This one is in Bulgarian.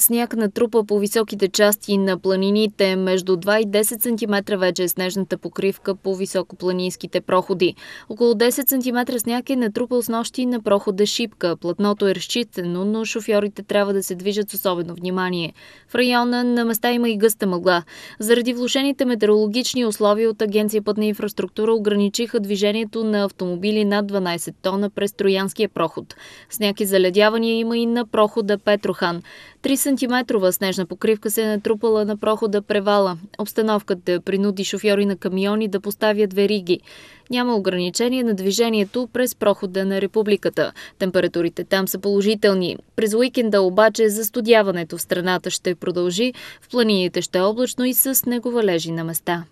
Сняг натрупа по високите части на планините. Между 2 и 10 см вече е снежната покривка по високопланинските проходи. Около 10 см сняг е натрупал с нощи на прохода Шипка. Платното е разчитано, но шофьорите трябва да се движат с особено внимание. В района на места има и гъста мъгла. Заради влушените метеорологични условия от Агенция пътна инфраструктура ограничиха движението на автомобили над 12 тона през Троянския проход. Сняг и заледявания има и на прохода Петрохан. Три сантиметрова снежна покривка се е натрупала на прохода Превала. Обстановката е принуди шофьори на камиони да поставят вериги. Няма ограничение на движението през прохода на републиката. Температурите там са положителни. През уикенда обаче застудяването в страната ще продължи. В планините ще е облачно и с снеговалежи на места.